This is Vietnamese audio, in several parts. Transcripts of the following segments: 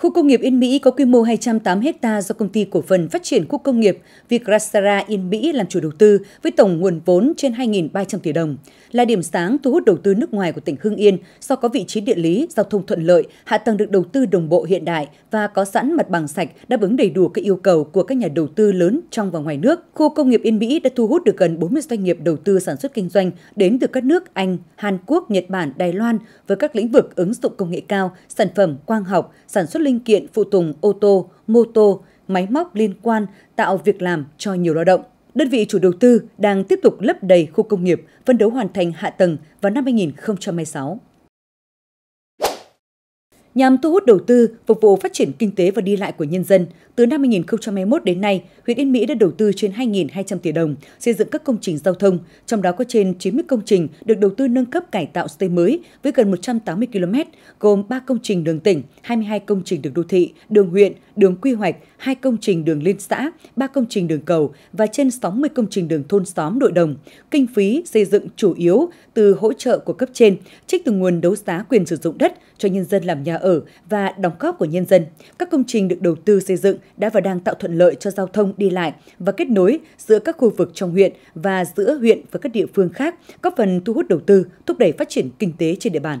Khu công nghiệp Yên Mỹ có quy mô 208 ha do công ty cổ phần phát triển khu công nghiệp Vigrastara Yên Mỹ làm chủ đầu tư với tổng nguồn vốn trên 2.300 tỷ đồng, là điểm sáng thu hút đầu tư nước ngoài của tỉnh Hưng Yên do có vị trí địa lý, giao thông thuận lợi, hạ tầng được đầu tư đồng bộ hiện đại và có sẵn mặt bằng sạch đáp ứng đầy đủ các yêu cầu của các nhà đầu tư lớn trong và ngoài nước. Khu công nghiệp Yên Mỹ đã thu hút được gần 40 doanh nghiệp đầu tư sản xuất kinh doanh đến từ các nước Anh, Hàn Quốc, Nhật Bản, Đài Loan với các lĩnh vực ứng dụng công nghệ cao, sản phẩm quang học, sản xuất linh linh kiện phụ tùng ô tô, mô tô, máy móc liên quan tạo việc làm cho nhiều lao động. Đơn vị chủ đầu tư đang tiếp tục lấp đầy khu công nghiệp, phân đấu hoàn thành hạ tầng vào năm 2026. Nhằm thu hút đầu tư, phục vụ phát triển kinh tế và đi lại của nhân dân, từ năm 2021 đến nay, huyện Yên Mỹ đã đầu tư trên 2.200 tỷ đồng xây dựng các công trình giao thông, trong đó có trên 90 công trình được đầu tư nâng cấp cải tạo xây mới với gần 180 km, gồm 3 công trình đường tỉnh, 22 công trình đường đô thị, đường huyện, đường quy hoạch, 2 công trình đường liên xã, 3 công trình đường cầu và trên 60 công trình đường thôn xóm nội đồng. Kinh phí xây dựng chủ yếu từ hỗ trợ của cấp trên, trích từ nguồn đấu giá quyền sử dụng đất cho nhân dân làm nhà ở và đóng góp của nhân dân, các công trình được đầu tư xây dựng đã và đang tạo thuận lợi cho giao thông đi lại và kết nối giữa các khu vực trong huyện và giữa huyện với các địa phương khác, góp phần thu hút đầu tư, thúc đẩy phát triển kinh tế trên địa bàn.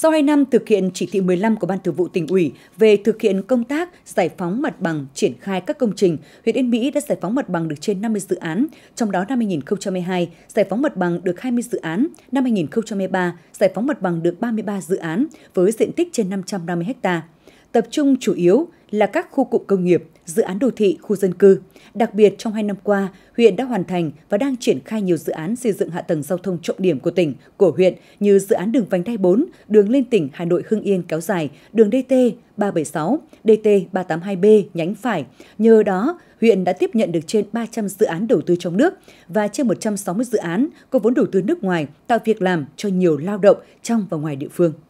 Sau 2 năm thực hiện chỉ thị 15 của Ban Thường vụ tỉnh ủy về thực hiện công tác giải phóng mặt bằng, triển khai các công trình, huyện Yên Mỹ đã giải phóng mặt bằng được trên 50 dự án, trong đó năm 2022 giải phóng mặt bằng được 20 dự án, năm 2023 giải phóng mặt bằng được 33 dự án với diện tích trên 550 ha. Tập trung chủ yếu là các khu cụm công nghiệp, dự án đô thị, khu dân cư – Đặc biệt, trong hai năm qua, huyện đã hoàn thành và đang triển khai nhiều dự án xây dựng hạ tầng giao thông trọng điểm của tỉnh, của huyện như dự án đường vành đai 4, đường lên tỉnh Hà Nội Hưng Yên kéo dài, đường DT 376, DT 382B nhánh phải. Nhờ đó, huyện đã tiếp nhận được trên 300 dự án đầu tư trong nước và trên 160 dự án có vốn đầu tư nước ngoài tạo việc làm cho nhiều lao động trong và ngoài địa phương.